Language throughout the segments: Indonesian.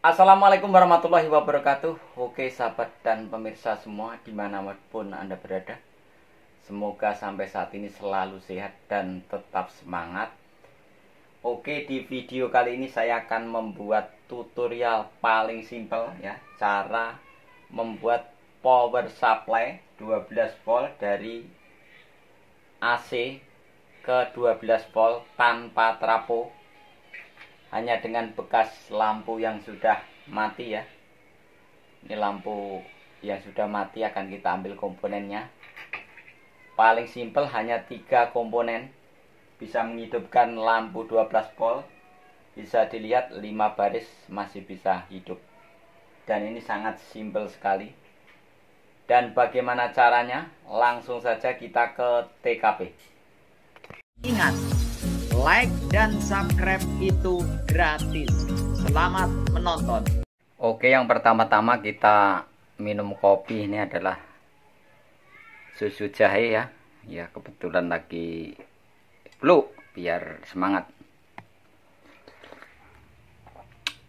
Assalamualaikum warahmatullahi wabarakatuh Oke sahabat dan pemirsa semua dimanapun anda berada Semoga sampai saat ini selalu sehat dan tetap semangat Oke di video kali ini saya akan membuat tutorial paling simple ya Cara membuat power supply 12 volt dari AC ke 12 volt tanpa trapo hanya dengan bekas lampu yang sudah mati ya ini lampu yang sudah mati akan kita ambil komponennya paling simpel hanya tiga komponen bisa menghidupkan lampu 12 volt bisa dilihat 5 baris masih bisa hidup dan ini sangat simpel sekali dan bagaimana caranya langsung saja kita ke TKP ingat Like dan subscribe itu gratis. Selamat menonton. Oke, yang pertama-tama kita minum kopi ini adalah susu jahe ya. Ya, kebetulan lagi flu biar semangat.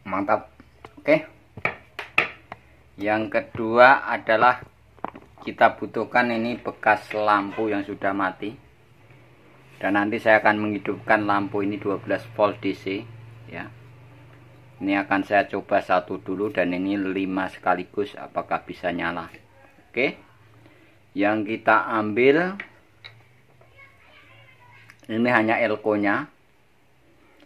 Mantap. Oke. Yang kedua adalah kita butuhkan ini bekas lampu yang sudah mati dan nanti saya akan menghidupkan lampu ini 12 volt DC ya ini akan saya coba satu dulu dan ini 5 sekaligus apakah bisa nyala oke yang kita ambil ini hanya elko nya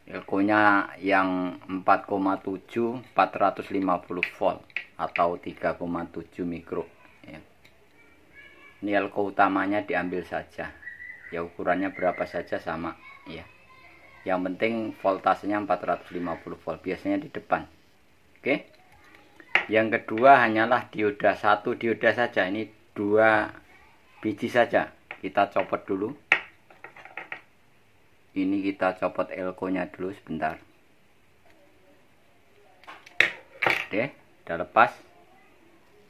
elko nya yang 4,7 450 volt atau 3,7 mikro ya. ini elko utamanya diambil saja ya ukurannya berapa saja sama ya yang penting voltasenya 450 volt biasanya di depan oke yang kedua hanyalah dioda satu dioda saja ini dua biji saja kita copot dulu ini kita copot elko nya dulu sebentar deh udah lepas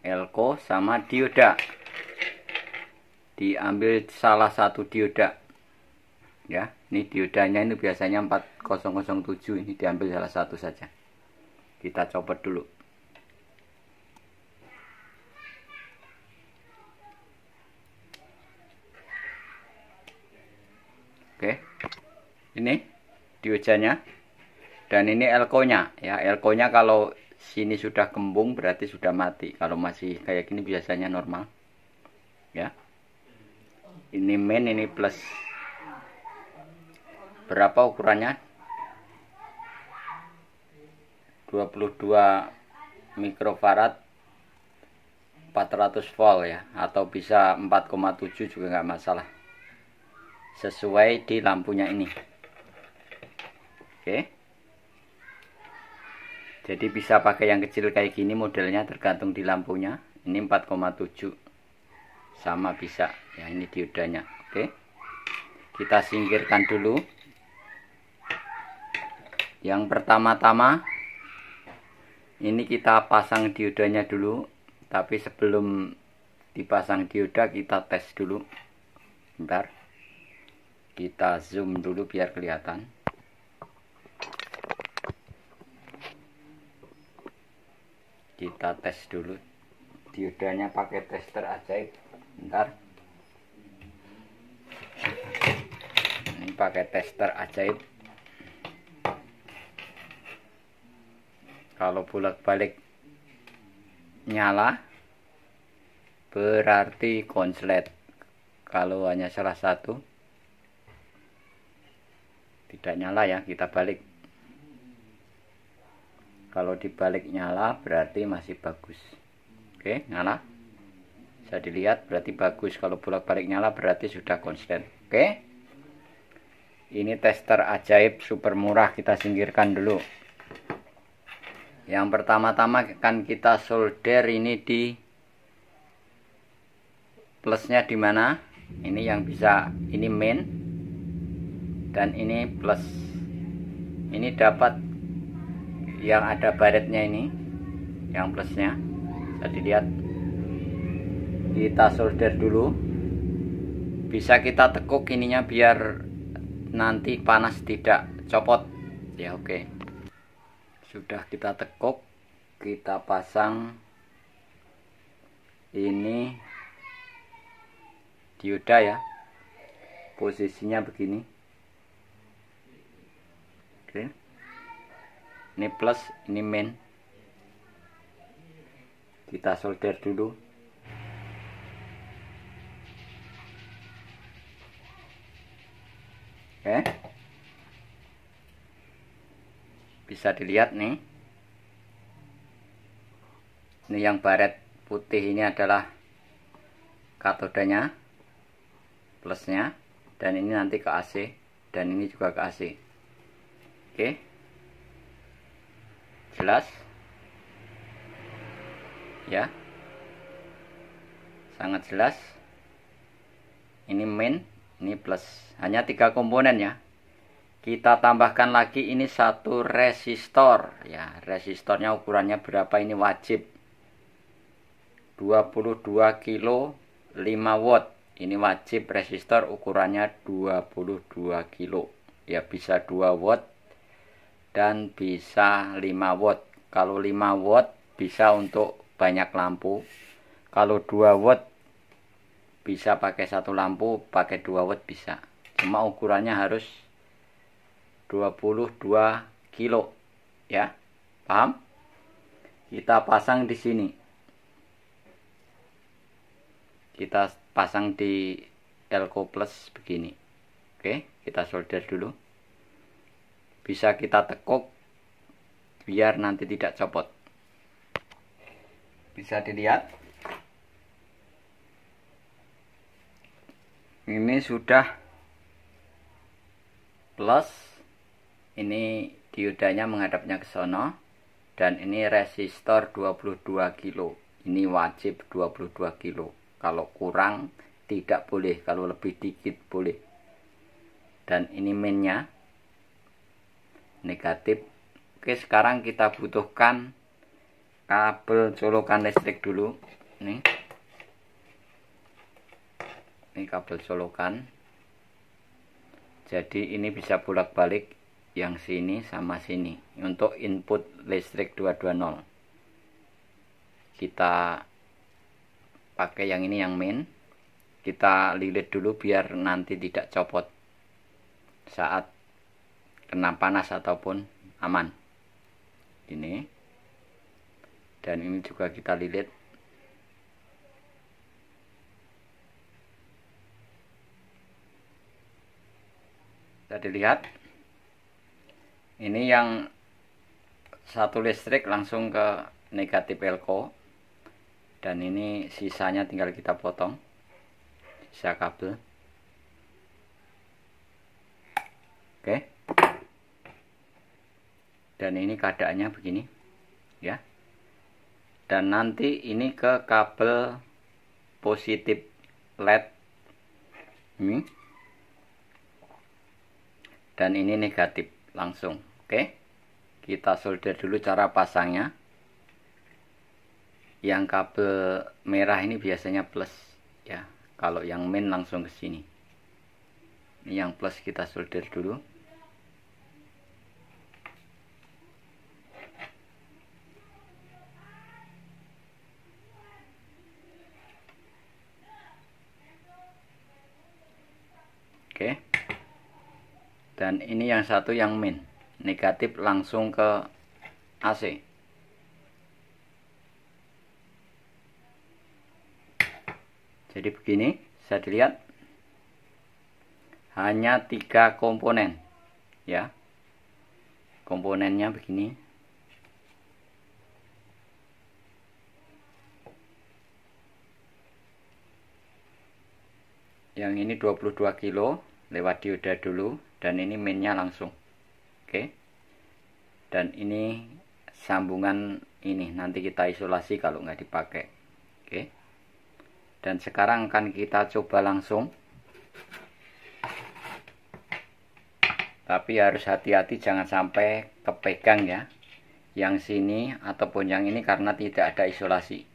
elko sama dioda diambil salah satu dioda ya ini diodanya ini biasanya 4007 ini diambil salah satu saja kita copot dulu oke ini diodanya dan ini elko nya ya elko nya kalau sini sudah kembung berarti sudah mati kalau masih kayak gini biasanya normal ya ini min ini plus berapa ukurannya 22 mikrofarad 400 volt ya atau bisa 4,7 juga nggak masalah sesuai di lampunya ini oke jadi bisa pakai yang kecil kayak gini modelnya tergantung di lampunya ini 4,7 sama bisa ya ini diudanya oke kita singkirkan dulu yang pertama-tama ini kita pasang diodanya dulu tapi sebelum dipasang dioda kita tes dulu bentar kita zoom dulu biar kelihatan kita tes dulu diodanya pakai tester ajaib ntar ini pakai tester ajaib kalau bolak-balik nyala berarti konslet kalau hanya salah satu tidak nyala ya kita balik kalau dibalik nyala berarti masih bagus oke nyala bisa dilihat berarti bagus kalau bolak-balik nyala berarti sudah konsisten oke okay? ini tester ajaib super murah kita singkirkan dulu yang pertama-tama kan kita solder ini di plusnya di mana ini yang bisa ini main dan ini plus ini dapat yang ada baretnya ini yang plusnya bisa dilihat kita solder dulu bisa kita tekuk ininya biar nanti panas tidak copot ya oke okay. sudah kita tekuk kita pasang ini dioda ya posisinya begini oke okay. ini plus ini main kita solder dulu bisa dilihat nih ini yang baret putih ini adalah katodanya plusnya dan ini nanti ke AC dan ini juga ke AC oke jelas ya sangat jelas ini main, ini plus hanya tiga komponen ya kita tambahkan lagi ini satu resistor ya resistornya ukurannya berapa ini wajib 22 kilo 5 watt ini wajib resistor ukurannya 22 kilo ya bisa 2 watt dan bisa 5 watt kalau 5 watt bisa untuk banyak lampu kalau 2 watt bisa pakai satu lampu pakai 2 watt bisa cuma ukurannya harus 22 kilo ya paham kita pasang di sini kita pasang di elko plus begini oke kita solder dulu bisa kita tekuk biar nanti tidak copot bisa dilihat ini sudah plus ini diodanya menghadapnya ke sono dan ini resistor 22 kilo ini wajib 22 kilo kalau kurang tidak boleh kalau lebih dikit boleh dan ini mainnya negatif oke sekarang kita butuhkan kabel colokan listrik dulu ini ini kabel colokan jadi ini bisa bolak-balik yang sini sama sini untuk input listrik 220 kita pakai yang ini yang main kita lilit dulu biar nanti tidak copot saat kena panas ataupun aman ini dan ini juga kita lilit kita dilihat ini yang satu listrik langsung ke negatif elko dan ini sisanya tinggal kita potong sisa kabel oke dan ini keadaannya begini ya dan nanti ini ke kabel positif led ini hmm. dan ini negatif langsung oke kita solder dulu cara pasangnya yang kabel merah ini biasanya plus ya kalau yang main langsung ke sini ini yang plus kita solder dulu oke okay dan ini yang satu yang min negatif langsung ke AC jadi begini saya dilihat hanya tiga komponen ya komponennya begini yang ini 22 kilo lewat dioda dulu dan ini mainnya langsung oke dan ini sambungan ini nanti kita isolasi kalau nggak dipakai oke dan sekarang akan kita coba langsung tapi harus hati-hati jangan sampai kepegang ya yang sini ataupun yang ini karena tidak ada isolasi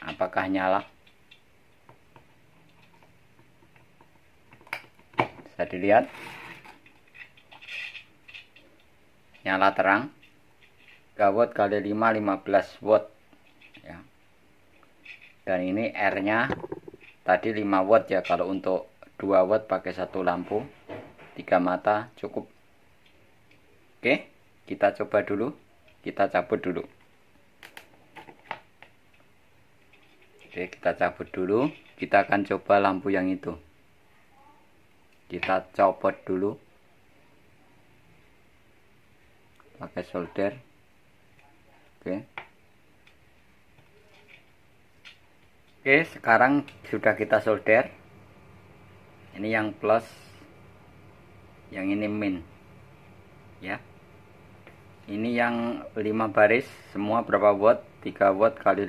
apakah nyala bisa dilihat nyala terang gawat kali 5 15 watt ya. dan ini R nya tadi 5 watt ya kalau untuk 2 watt pakai satu lampu tiga mata cukup oke kita coba dulu kita cabut dulu oke kita cabut dulu kita akan coba lampu yang itu kita copot dulu pakai solder oke oke sekarang sudah kita solder ini yang plus yang ini min ya ini yang 5 baris semua berapa watt 3 watt kali 5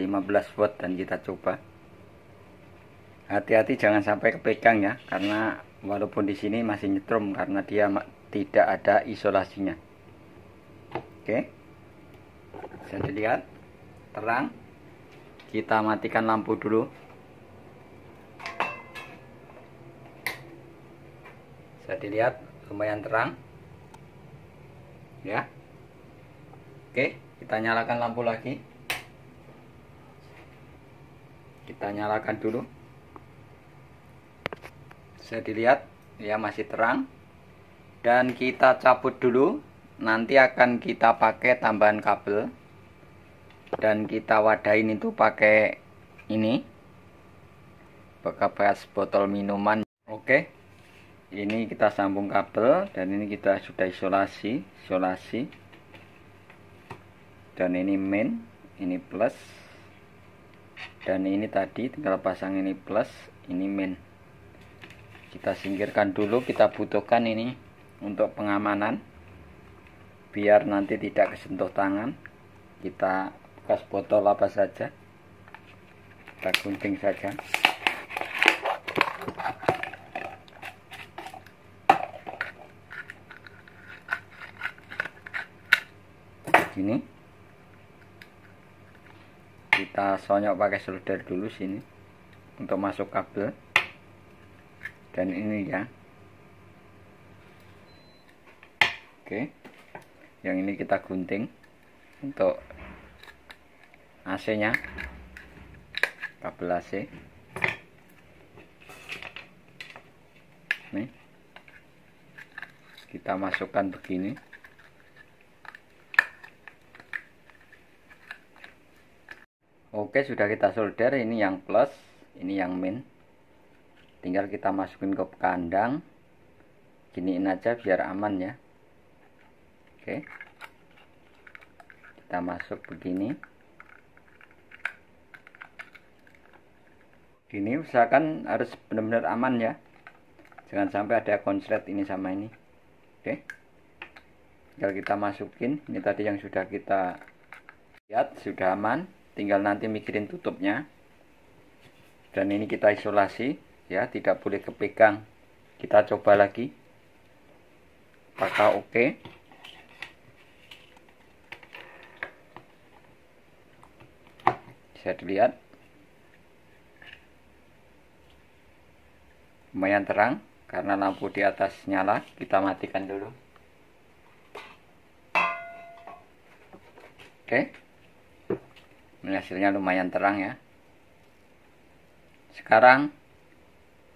15 watt dan kita coba hati-hati jangan sampai kepegang ya karena walaupun di sini masih nyetrum karena dia tidak ada isolasinya. Oke. Bisa dilihat terang. Kita matikan lampu dulu. Bisa dilihat lumayan terang. Ya. Oke, kita nyalakan lampu lagi. Kita nyalakan dulu. Bisa dilihat ya masih terang dan kita cabut dulu nanti akan kita pakai tambahan kabel dan kita wadahin itu pakai ini bekas botol minuman oke ini kita sambung kabel dan ini kita sudah isolasi isolasi dan ini main ini plus dan ini tadi tinggal pasang ini plus ini main kita singkirkan dulu kita butuhkan ini untuk pengamanan biar nanti tidak kesentuh tangan kita bekas botol apa saja kita gunting saja Ini, kita sonyok pakai solder dulu sini untuk masuk kabel dan ini ya oke yang ini kita gunting untuk AC nya kabel AC nih kita masukkan begini oke sudah kita solder ini yang plus ini yang min tinggal kita masukin ke kandang giniin aja biar aman ya oke kita masuk begini ini usahakan harus benar-benar aman ya jangan sampai ada konslet ini sama ini oke tinggal kita masukin ini tadi yang sudah kita lihat sudah aman tinggal nanti mikirin tutupnya dan ini kita isolasi ya tidak boleh kepegang kita coba lagi apakah oke okay? bisa dilihat lumayan terang karena lampu di atas nyala kita matikan dulu oke ini hasilnya lumayan terang ya sekarang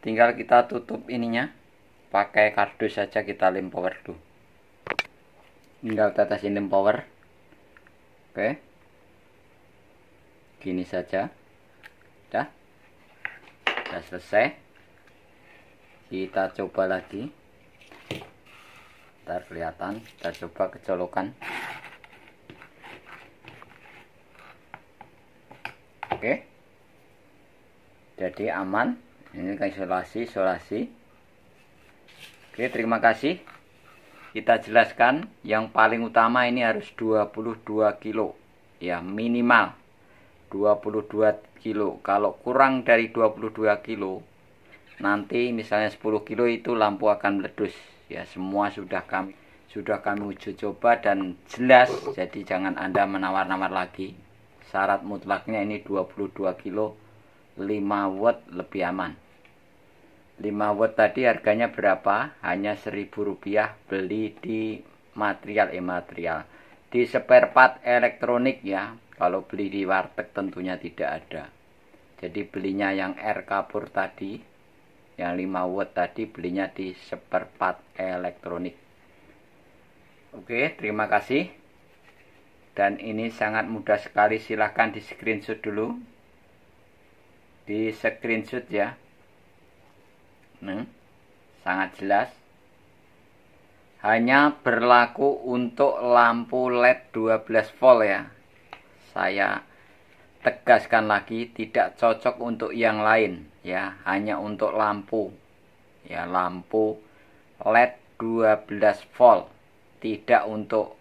tinggal kita tutup ininya pakai kardus saja kita lem power dulu tinggal tetesin lem power oke gini saja sudah sudah selesai kita coba lagi ntar kelihatan kita coba kecolokan oke jadi aman ini kan isolasi isolasi oke terima kasih kita jelaskan yang paling utama ini harus 22 kilo ya minimal 22 kilo kalau kurang dari 22 kilo nanti misalnya 10 kilo itu lampu akan meledus ya semua sudah kami sudah kami uji coba dan jelas jadi jangan anda menawar-nawar lagi syarat mutlaknya ini 22 kilo 5 watt lebih aman 5 watt tadi harganya berapa hanya 1000 rupiah beli di material e material di spare part elektronik ya kalau beli di warteg tentunya tidak ada jadi belinya yang air kapur tadi yang 5 watt tadi belinya di spare part elektronik oke terima kasih dan ini sangat mudah sekali silahkan di screenshot dulu di screenshot ya nah, sangat jelas hanya berlaku untuk lampu LED 12 volt ya saya tegaskan lagi tidak cocok untuk yang lain ya hanya untuk lampu ya lampu LED 12 volt tidak untuk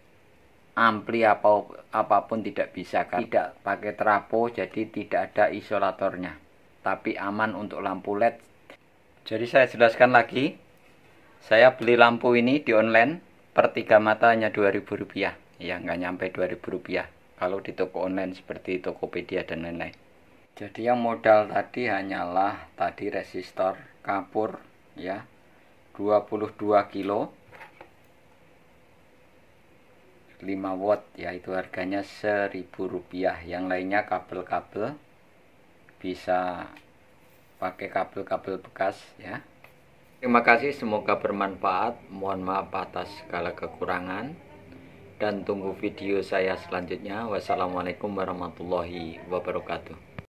ampli apa apapun tidak bisa kan tidak pakai trafo jadi tidak ada isolatornya tapi aman untuk lampu LED jadi saya jelaskan lagi saya beli lampu ini di online per tiga mata hanya 2000 rupiah ya nggak nyampe 2000 rupiah kalau di toko online seperti Tokopedia dan lain-lain jadi yang modal tadi hanyalah tadi resistor kapur ya 22 kilo 5 watt ya itu harganya 1000 rupiah yang lainnya kabel-kabel bisa pakai kabel-kabel bekas ya Terima kasih, semoga bermanfaat. Mohon maaf atas segala kekurangan. Dan tunggu video saya selanjutnya. Wassalamualaikum warahmatullahi wabarakatuh.